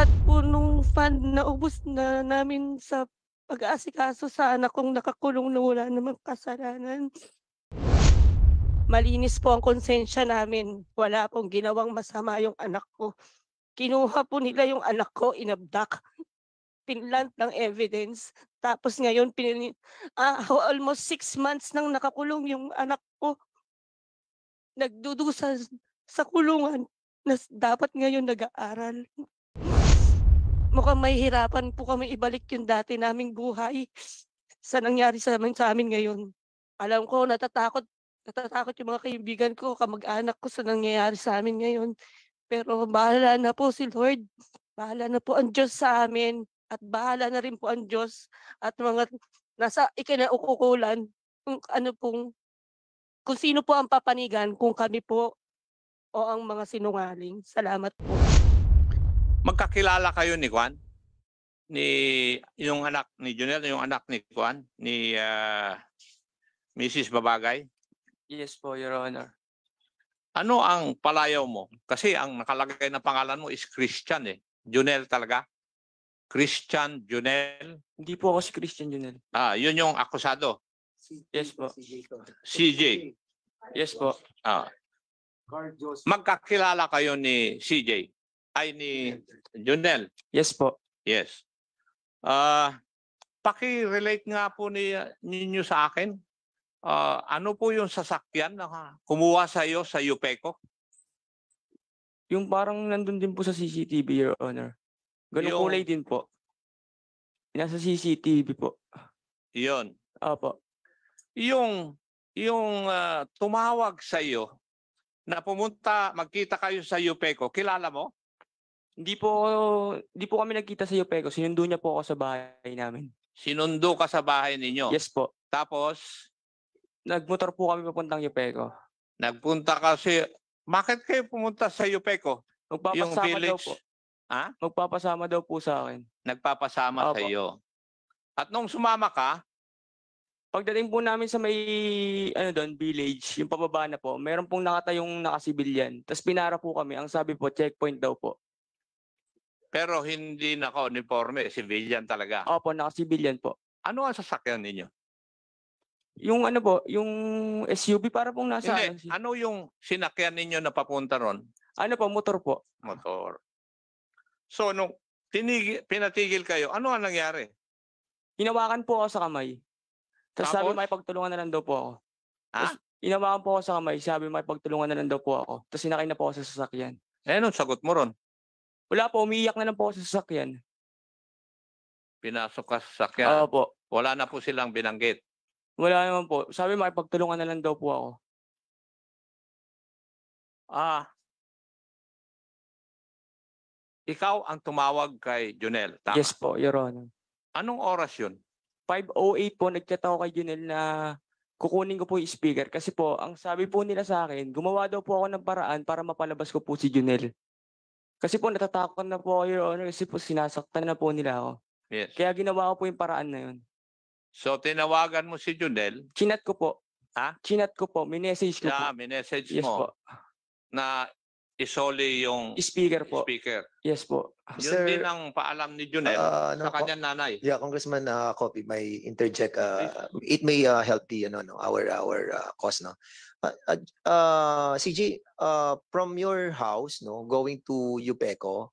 lahat po nung fund na ubos na namin sa pag-aasikaso sa anak kong nakakulong na wala namang kasalanan. Malinis po ang konsensya namin. Wala pong ginawang masama yung anak ko. Kinuha po nila yung anak ko, inabdak. Pinlant ng evidence. Tapos ngayon, pinin ah, almost six months nang nakakulong yung anak ko. Nagdudusa sa kulungan na dapat ngayon nag-aaral mukhang hirapan po kami ibalik yung dati naming buhay sa nangyari sa amin, sa amin ngayon. Alam ko, natatakot, natatakot yung mga kaibigan ko, kamag-anak ko sa nangyayari sa amin ngayon. Pero bahala na po si Lord. Bahala na po ang Diyos sa amin. At bahala na rin po ang Diyos at mga nasa ikinaukukulan kung ano pong kung sino po ang papanigan kung kami po o ang mga sinungaling. Salamat po. Magkakilala kayo ni Juan? Ni yung anak ni Junel, yung anak ni Juan, ni uh, ah, Mrs. Babagay? Yes po, Your Honor. Ano ang palayaw mo? Kasi ang nakalagay na pangalan mo is Christian eh. Junel talaga? Christian Junel? Hindi po ako si Christian Junel. Ah, yun yung akusado. Yes po. CJ. Yes po. Ah. Magkakilala kayo ni CJ ay ni Junel. Yes po. Yes. Ah, paki-relate nga po ni ninyo sa akin. Ah, ano po yung sasakyan na kumuha sa iyo sa Yupeco? Yung parang nandun din po sa CCTV, Your Honor. Ganun Yung- kulay din po. Nasa CCTV po. 'Yon. Opo. Yung yung ah, tumawag sa iyo na pumunta magkita kayo sa Yupeco, kilala mo? Hindi po hindi po kami nagkita sa iyo, Peko. Sinundo niya po ako sa bahay namin. Sinundo ka sa bahay ninyo? Yes po. Tapos, Nagmotor po kami papuntang Yopeco. nagpunta kasi, Bakit kayo pumunta sa Yupeco? Yung village? daw po. Ha? Magpapasama daw po sa akin. Nagpapasama Opo. sa iyo. At nung sumama ka, Pagdating po namin sa may ano doon, village, yung pababa na po, meron pong nakatayong nakasibilyan. Tapos pinara po kami. Ang sabi po, checkpoint daw po. Pero hindi naka-uniforme, civilian talaga. Opo, naka-civilian po. Ano ang sasakyan ninyo? Yung ano po, yung SUV para pong nasa... Hindi, ano, ano yung sinakyan ninyo na papunta ron? Ano po, motor po. Motor. So, nung tinig, pinatigil kayo, ano ang nangyari? Hinawakan po ako sa kamay. Tapos, sabi, may pagtulungan na lang daw po ako. Ha? Tapos, hinawakan po ako sa kamay, sabi, may pagtulungan na lang daw po ako. Tapos sinakay na po ako sa sasakyan. Eh, anong sagot mo ron? Wala po, umiyak na lang po sa sasakyan. Pinasok ka sa Oo po. Wala na po silang binanggit. Wala naman po. Sabi makipagtulungan na lang daw po ako. Ah, ikaw ang tumawag kay Junel, tama? Yes po, Your Honor. Anong oras yun? 5.08 po, nagchat ako kay Junel na kukunin ko po yung speaker. Kasi po, ang sabi po nila sa akin, gumawa daw po ako ng paraan para mapalabas ko po si Junel. Kasi po natatakot na po Your Honor kasi po sinasaktan na po nila ako. Yes. Kaya ginawa ko po yung paraan na yun. So tinawagan mo si Junel, Chinat ko po. Ha? Chinat ko po. Minessage ko siya po. minessage Yes po. na isoli yung Speaker po. speaker. Yes po. Ah, yun Sir, din ang paalam ni Junel Ah, ano sa po? kanyang nanay. Yeah, Congressman uh, ah, Copy, may interject. Uh, it may uh, help the know, no, our our uh, cause. No? Uh, uh, CG, uh, from your house, no, going to Yupeco,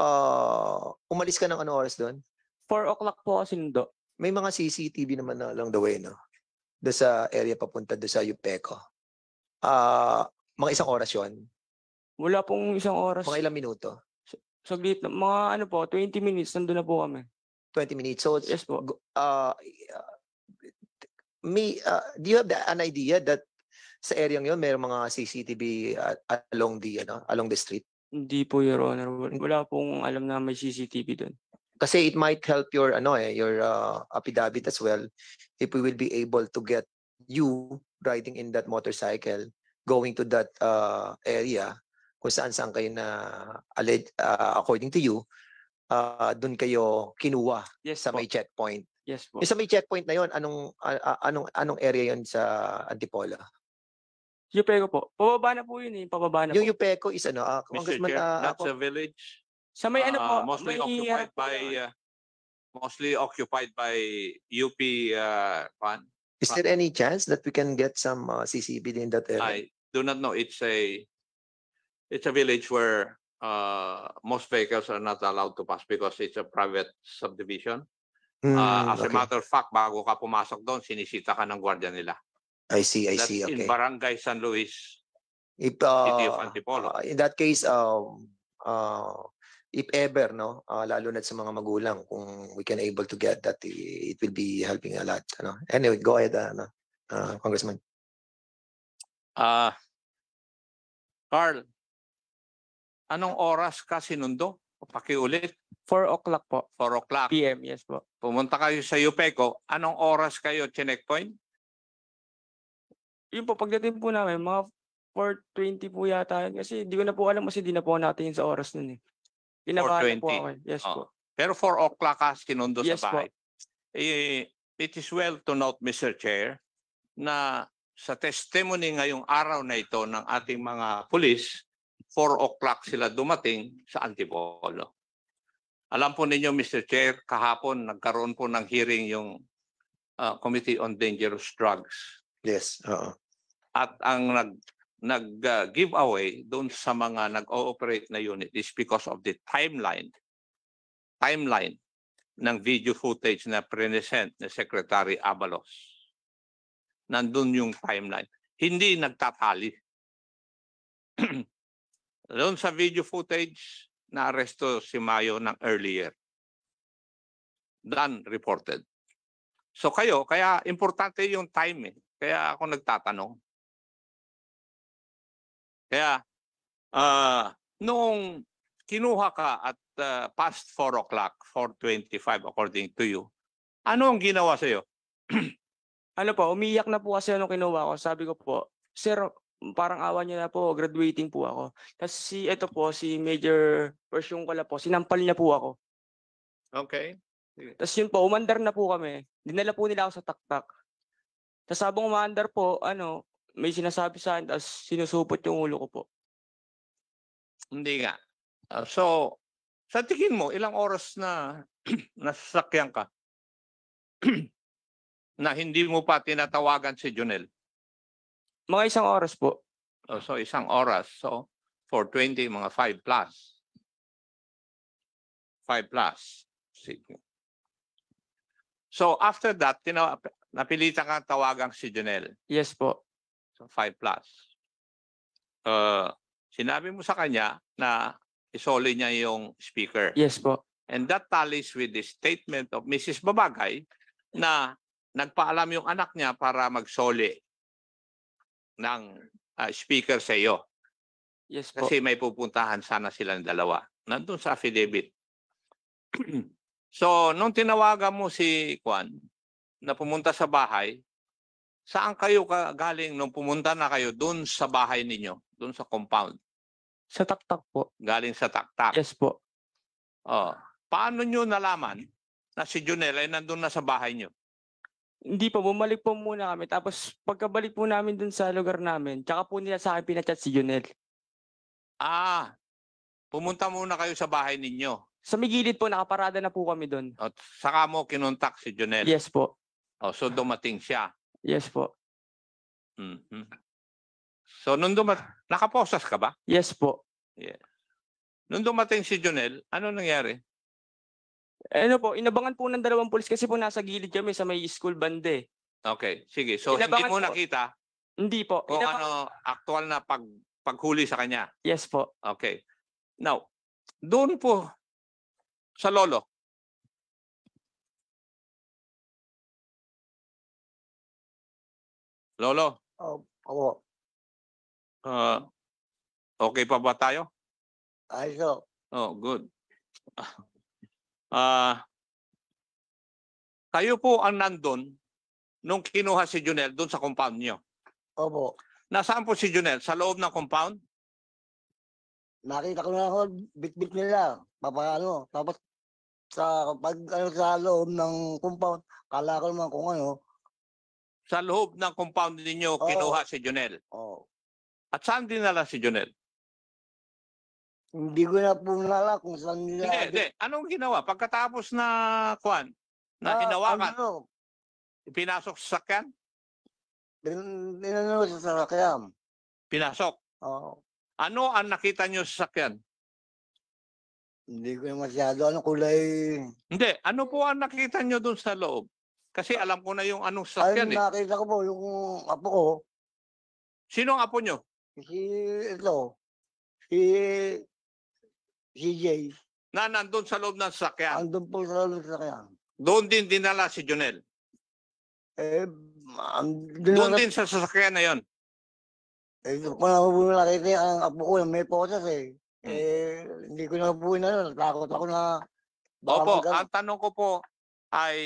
uh, umalis ka ng ano oras doon? 4 o'clock po ako sinundo. May mga CCTV naman na along the way, no? Doon sa area papunta doon sa Yupeco. Ah, mga isang oras yon wala pong isang oras. Mga ilang minuto? Saglit na. Mga ano po, 20 minutes, nandun na po kami. 20 minutes. So, yes po. Uh, me, uh, do you have an idea that sa area yun, may mga CCTV uh, ah, along the, ano, along the street? Hindi po, Your Honor. Wala pong alam na may CCTV doon. Kasi it might help your, ano eh, your uh, affidavit as well if we will be able to get you riding in that motorcycle going to that uh, area kung saan saan kayo na alleged, uh, according to you, uh, ah, doon kayo kinuha yes, sa po. may checkpoint. Yes po. Yung sa may checkpoint na yon, anong uh, anong anong area yon sa Antipolo? Yupeco po. Pababa na po yun eh. Pababa na yung po. Yung Yupeco is ano? Uh, Mr. Chair, uh, that's ako, a village. Sa may uh, ano po? Mostly may, occupied by uh, mostly occupied by UP uh, fan. Is there any chance that we can get some uh, CCB in that area? I do not know. It's a it's a village where uh, most vehicles are not allowed to pass because it's a private subdivision. Mm, uh, as okay. a matter of fact, bago ka pumasok doon, sinisita ka ng gwardiya nila. I see, I That's see. Okay. in Barangay San Luis, if, uh, City of uh, Antipolo. Uh, in that case, um, uh, if ever, no, uh, lalo na sa mga magulang, kung we can able to get that, it will be helping a lot. Ano? Anyway, go ahead, uh, ano, uh, Congressman. Uh, Carl, Anong oras ka sinundo? Pakiulit. 4 o'clock po. 4 o'clock. PM, yes po. Pumunta kayo sa Yupeco. Anong oras kayo chinek point? Yun po, pagdating po namin, mga 4.20 po yata. Kasi di ko na po alam kasi di na po natin sa oras nun eh. Kinakahan po 4:20. ako. eh. Yes oh. po. Pero 4 o'clock ka sinundo Yes sa po. bahay. Eh, it is well to note, Mr. Chair, na sa testimony ngayong araw na ito ng ating mga pulis, 4 o'clock sila dumating sa Antipolo. Alam po ninyo, Mr. Chair, kahapon nagkaroon po ng hearing yung uh, Committee on Dangerous Drugs. Yes. Uh-oh. At ang nag nag-giveaway ah, uh, doon sa mga nag-ooperate na unit is because of the timeline timeline ng video footage na present ni Secretary Abalos. Nandun yung timeline. Hindi nagtatali. Doon sa video footage, naaresto si Mayo ng earlier than reported. So kayo, kaya importante yung time eh. Kaya ako nagtatanong. Kaya uh, noong kinuha ka at uh, past 4 o'clock, 4.25 according to you, ano ang ginawa sa'yo? ano po, umiyak na po kasi nung kinuha ko. Sabi ko po, Sir, parang awa niya na po, graduating po ako. Kasi ito po, si Major Persyong Kala po, sinampal niya po ako. Okay. Tapos yun po, umandar na po kami. Dinala po nila ako sa taktak. Tapos habang umandar po, ano, may sinasabi sa akin, tapos sinusupot yung ulo ko po. Hindi nga. Uh, so, sa tingin mo, ilang oras na nasasakyan ka na hindi mo pa tinatawagan si Junel? Mga isang oras po. Oh, So isang oras. So for 20, mga 5 plus. 5 plus. Sige. So after that, tinaw napilitan kang tawagang si Janelle. Yes po. So 5 plus. Uh, sinabi mo sa kanya na isoli niya yung speaker. Yes po. And that tallies with the statement of Mrs. Babagay na nagpaalam yung anak niya para magsoli ng uh, speaker sa iyo. Yes po. Kasi may pupuntahan sana sila ng dalawa. Nandun sa affidavit. so, nung tinawagan mo si Kwan na pumunta sa bahay, saan kayo galing nung pumunta na kayo doon sa bahay ninyo, doon sa compound? Sa taktak po. Galing sa taktak? Yes po. Oh. Paano nyo nalaman na si Junel ay nandun na sa bahay nyo? Hindi pa, bumalik po muna kami. Tapos pagkabalik po namin dun sa lugar namin, tsaka po nila sa akin pinachat si Junel. Ah, pumunta muna kayo sa bahay ninyo. Sa may gilid po, nakaparada na po kami dun. At saka mo kinontak si Junel? Yes po. Oh, so dumating siya. Yes po. Mhm. So nung dumat nakaposas ka ba? Yes po. Yeah. Nung dumating si Junel, ano nangyari? Ano po, inabangan po ng dalawang pulis kasi po nasa gilid kami sa may school bande. Eh. Okay, sige. So hindi mo po. nakita Hindi po. kung Inabangan- ano actual na pag paghuli sa kanya. Yes po. Okay. Now, doon po sa lolo. Lolo, Oh, opo. ah, okay pa ba tayo? Ayos Oh, oh good. Ah, Uh, kayo po ang nandun nung kinuha si Junel doon sa compound niyo. Opo. Nasaan po si Junel? Sa loob ng compound? Nakita ko na ako, bit-bit nila. Papaano, tapos sa pag ano sa loob ng compound, kala ko naman kung ano. Sa loob ng compound ninyo, Oo. kinuha si Junel. Oo. At saan dinala si Junel? Hindi ko na po nala kung saan nila. Hindi, hindi. Anong ginawa? Pagkatapos na kwan, na Ah, hinawakan, Ano? pinasok sa sakyan? Din- sa sakyan. Pinasok. Oo. Ano ang nakita nyo sa sakyan? Hindi ko masyado. Ano kulay? Hindi. Ano po ang nakita nyo doon sa loob? Kasi ah, alam ko na yung anong ano sakyan Ayun, eh. nakita ko po yung apo ko. Sino ang apo nyo? Si, ito. Si CJ. Na nandun sa loob ng sakyan? Andun po sa loob ng sakyan. Doon din dinala si Junel. Eh, ang Doon din sa sasakyan na yon. Eh, wala ko po nakita ang apo ko, may potas eh. Hmm. Eh, hindi ko na po na yun. Takot ako na baka Opo, magkaroon. ang tanong ko po ay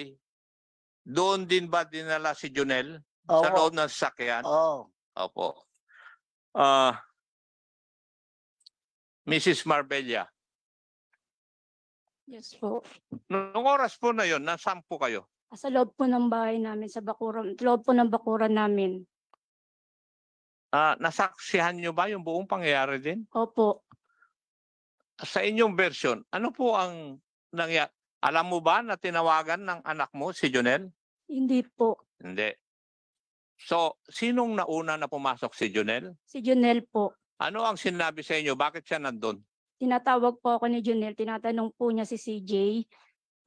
doon din ba dinala si Junel sa loob ng sasakyan? Oo. Opo. Ah, Mrs. Marbella, Yes po. Noong oras po na yon, nasaan po kayo? Ah, sa loob po ng bahay namin, sa bakuran, loob po ng bakuran namin. Ah, nasaksihan nyo ba yung buong pangyayari din? Opo. Sa inyong version, ano po ang nangyari? Alam mo ba na tinawagan ng anak mo si Junel? Hindi po. Hindi. So, sinong nauna na pumasok si Junel? Si Junel po. Ano ang sinabi sa inyo? Bakit siya nandun? tinatawag po ako ni Junel, tinatanong po niya si CJ.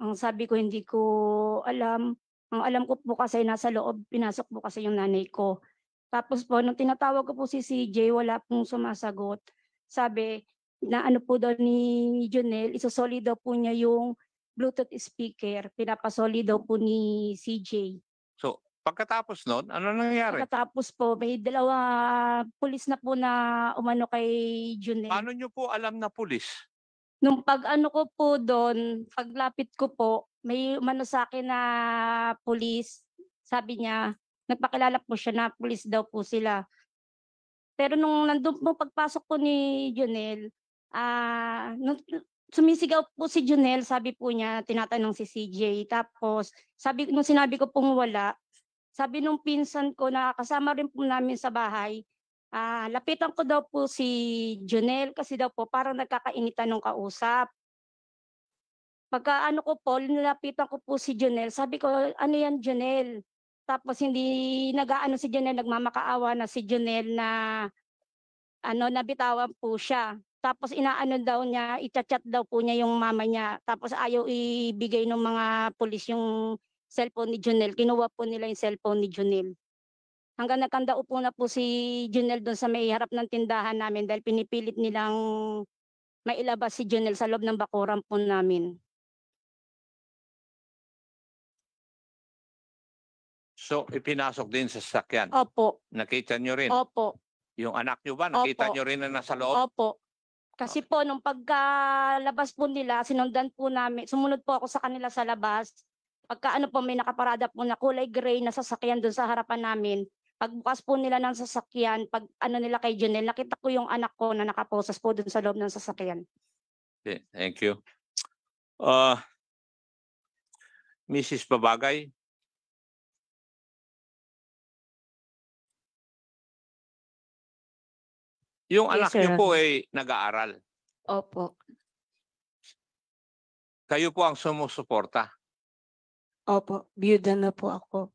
Ang sabi ko hindi ko alam. Ang alam ko po kasi nasa loob, pinasok po kasi yung nanay ko. Tapos po, nung tinatawag ko po si CJ, wala pong sumasagot. Sabi na ano po daw ni Junel, isosolido po niya yung Bluetooth speaker. Pinapasolido po ni CJ. So, Pagkatapos noon, ano nangyari? Pagkatapos po, may dalawa pulis na po na umano kay Junel. Paano nyo po alam na pulis? Nung pag ano ko po doon, paglapit ko po, may umano sa akin na pulis. Sabi niya, nagpakilala po siya na pulis daw po sila. Pero nung nandun po pagpasok po ni Junel, ah, nung, sumisigaw po si Junel, sabi po niya, tinatanong si CJ. Tapos, sabi, nung sinabi ko pong wala, sabi nung pinsan ko na kasama rin po namin sa bahay, ah, lapitan ko daw po si Junel kasi daw po parang nagkakainitan ng kausap. Pagka ano ko po, nilapitan ko po si Junel. Sabi ko, ano yan Junel? Tapos hindi nagaano si Junel, nagmamakaawa na si Junel na ano nabitawan po siya. Tapos inaano daw niya, i-chat daw po niya yung mama niya. Tapos ayaw ibigay ng mga pulis yung cellphone ni Junel. Kinuha po nila yung cellphone ni Junel. Hanggang nagkandao po na po si Junel doon sa may harap ng tindahan namin dahil pinipilit nilang mailabas si Junel sa loob ng bakuran po namin. So, ipinasok din sa sasakyan? Opo. Nakita nyo rin? Opo. Yung anak nyo ba? Nakita Opo. nyo rin na nasa loob? Opo. Kasi po, nung pagkalabas po nila, sinundan po namin, sumunod po ako sa kanila sa labas pagka ano po may nakaparada po na kulay gray na sasakyan doon sa harapan namin, pagbukas po nila ng sasakyan, pag ano nila kay Junel, nakita ko yung anak ko na nakaposas po doon sa loob ng sasakyan. Okay, thank you. Uh, ah, Mrs. Babagay, Yung yes, anak sir. niyo po ay nag-aaral. Opo. Kayo po ang sumusuporta. Opo, biyuda na po ako.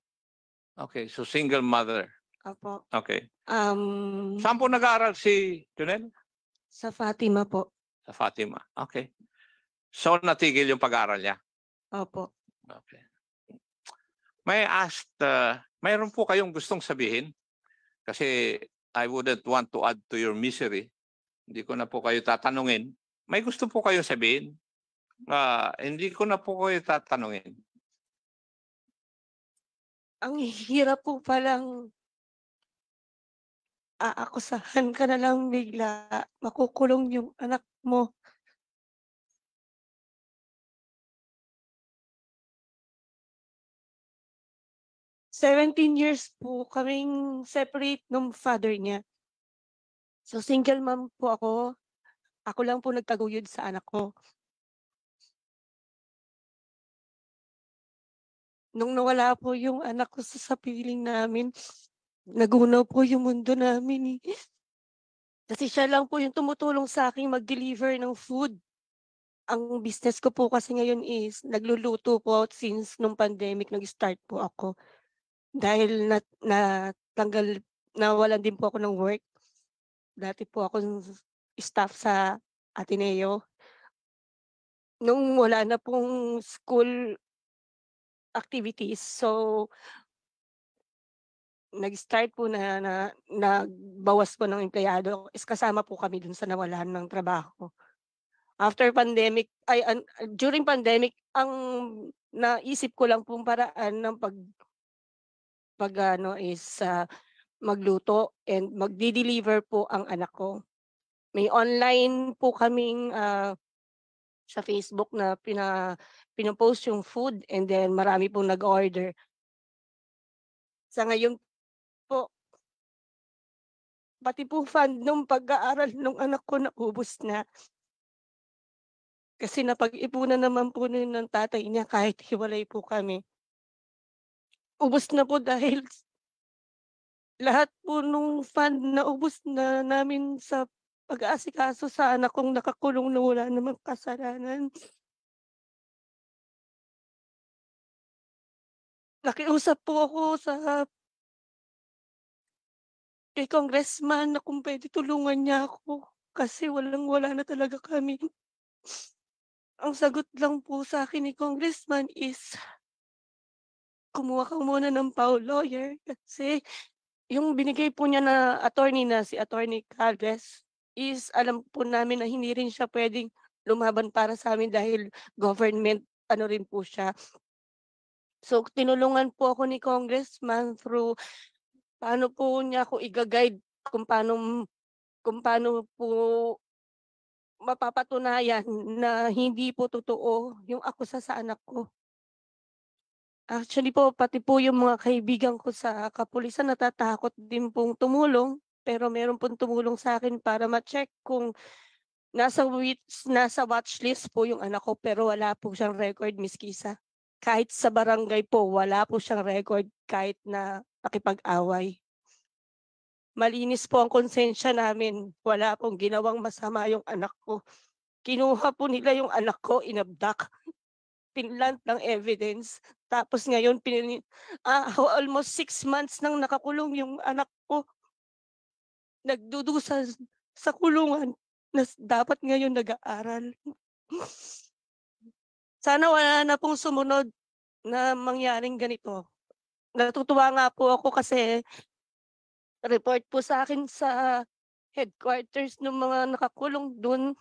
Okay, so single mother. Opo. Okay. Um, Saan po nag-aaral si Junel? sa Fatima po. Sa Fatima. Okay. So natigil yung pag-aaral niya? Opo. Okay. May ask, uh, mayroon po kayong gustong sabihin? Kasi I wouldn't want to add to your misery. Hindi ko na po kayo tatanungin. May gusto po kayo sabihin? Ah, hindi ko na po kayo tatanungin ang hirap po palang aakusahan ka na lang bigla, makukulong yung anak mo. Seventeen years po kaming separate nung father niya. So single mom po ako. Ako lang po nagtaguyod sa anak ko. nung nawala po yung anak ko sa, sa namin, nagunaw po yung mundo namin eh. Kasi siya lang po yung tumutulong sa akin mag-deliver ng food. Ang business ko po kasi ngayon is nagluluto po since nung pandemic nag-start po ako. Dahil na, na tanggal, nawalan din po ako ng work. Dati po ako staff sa Ateneo. Nung wala na pong school, activities. So, nag-start po na, na nagbawas po ng empleyado is kasama po kami dun sa nawalan ng trabaho. After pandemic, ay an, during pandemic, ang naisip ko lang pong paraan ng pag pag ano is uh, magluto and magdi-deliver po ang anak ko. May online po kaming uh, sa Facebook na pina, pinopost yung food and then marami pong nag-order. Sa ngayon po, pati po fund nung pag-aaral nung anak ko na naubos na. Kasi napag-ipunan naman po nun ng tatay niya kahit hiwalay po kami. Ubus na po dahil lahat po nung fund na ubus na namin sa pag-aasikaso sa anak kong nakakulong na wala namang kasalanan. Nakiusap po ako sa kay congressman na kung pwede tulungan niya ako kasi walang-wala na talaga kami. Ang sagot lang po sa akin ni congressman is kumuha ka muna ng PAW lawyer kasi yung binigay po niya na attorney na si attorney Calves is alam po namin na hindi rin siya pwedeng lumaban para sa amin dahil government ano rin po siya. So tinulungan po ako ni Congressman through paano po niya ako i-guide kung paano kung paano po mapapatunayan na hindi po totoo yung akusa sa anak ko. Actually po, pati po yung mga kaibigan ko sa kapulisan natatakot din pong tumulong pero meron pong tumulong sa akin para ma-check kung nasa, wits, nasa watch list po yung anak ko pero wala po siyang record, Miss Kisa. Kahit sa barangay po, wala po siyang record kahit na nakipag-away. Malinis po ang konsensya namin. Wala pong ginawang masama yung anak ko. Kinuha po nila yung anak ko, inabdak pinlant ng evidence. Tapos ngayon, pinin, ah, almost six months nang nakakulong yung anak nagdudusa sa kulungan na dapat ngayon nag-aaral. Sana wala na pong sumunod na mangyaring ganito. Natutuwa nga po ako kasi report po sa akin sa headquarters ng mga nakakulong doon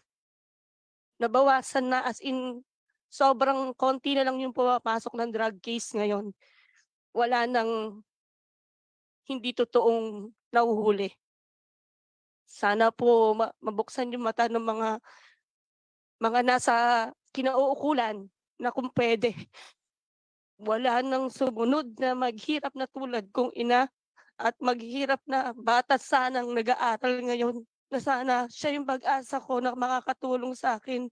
nabawasan na as in sobrang konti na lang yung pumapasok ng drug case ngayon. Wala nang hindi totoong nahuhuli. Sana po mabuksan yung mata ng mga mga nasa kinauukulan na kung pwede. Wala nang sumunod na maghirap na tulad kong ina at maghirap na bata sanang nag-aaral ngayon na sana siya yung pag-asa ko na makakatulong sa akin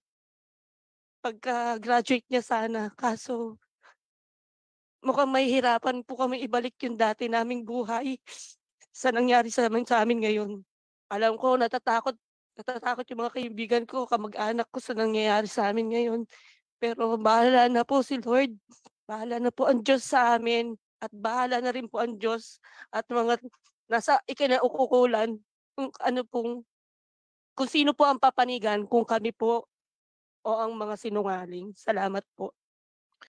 pagka-graduate niya sana. Kaso mukhang may hirapan po kami ibalik yung dati naming buhay sa nangyari sa amin, sa amin ngayon alam ko natatakot natatakot yung mga kaibigan ko, kamag-anak ko sa nangyayari sa amin ngayon. Pero bahala na po si Lord. Bahala na po ang Diyos sa amin. At bahala na rin po ang Diyos at mga nasa ikinaukukulan kung ano pong kung sino po ang papanigan kung kami po o ang mga sinungaling. Salamat po.